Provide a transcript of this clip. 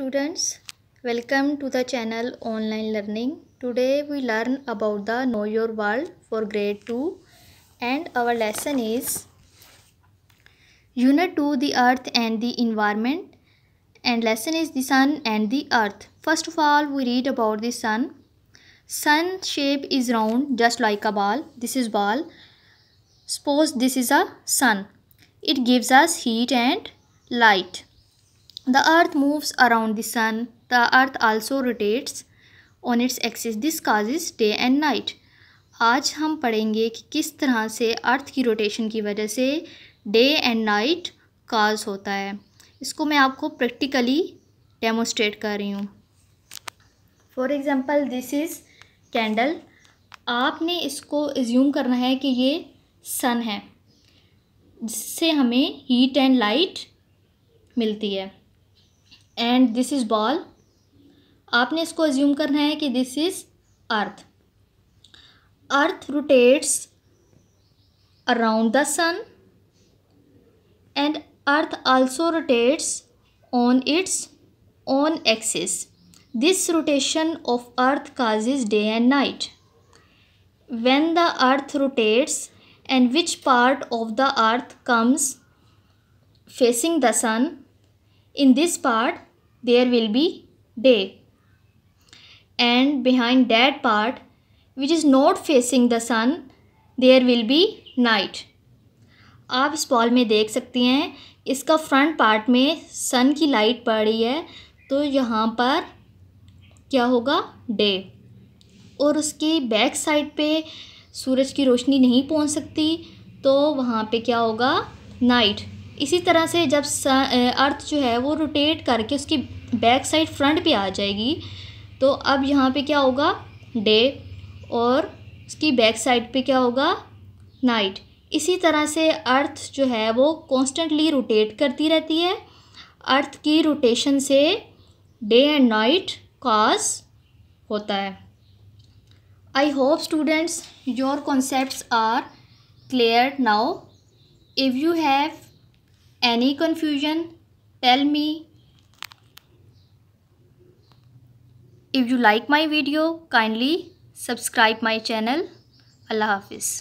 Students, welcome to the channel Online Learning. Today we learn about the Know Your World for grade 2 and our lesson is Unit 2 The Earth and the Environment and lesson is the Sun and the Earth. First of all we read about the Sun. Sun shape is round just like a ball. This is ball. Suppose this is a sun. It gives us heat and light the earth moves around the sun the earth also rotates on its axis this causes day and night आज हम पढ़ेंगे कि किस तरह से अर्थ की rotation की वजह से डे एंड नाइट काज होता है इसको मैं आपको प्रैक्टिकली डेमोस्ट्रेट कर रही हूँ for example this is candle आपने इसको एज्यूम करना है कि ये सन है जिससे हमें हीट एंड लाइट मिलती है एंड दिस इज़ बॉल आपने इसको एज्यूम करना है कि this is earth earth rotates around the sun and earth also rotates on its on axis this rotation of earth cause is day and night when the earth rotates and which part of the earth comes facing the sun in this part there will be day and behind that part which is not facing the sun there will be night आप इस ball में देख सकते हैं इसका front part में सन की light पड़ रही है तो यहाँ पर क्या होगा डे और उसके बैक साइड पे सूरज की रोशनी नहीं पहुँच सकती तो वहाँ पे क्या होगा नाइट इसी तरह से जब अर्थ जो है वो रोटेट करके उसकी बैक साइड फ्रंट पे आ जाएगी तो अब यहाँ पे क्या होगा डे और उसकी बैक साइड पे क्या होगा नाइट इसी तरह से अर्थ जो है वो कॉन्स्टेंटली रोटेट करती रहती है अर्थ की रोटेशन से डे एंड नाइट काज होता है I hope students your concept are clear now if you have any confusion? Tell me. If you like my video, kindly subscribe my channel. Allah Hafiz.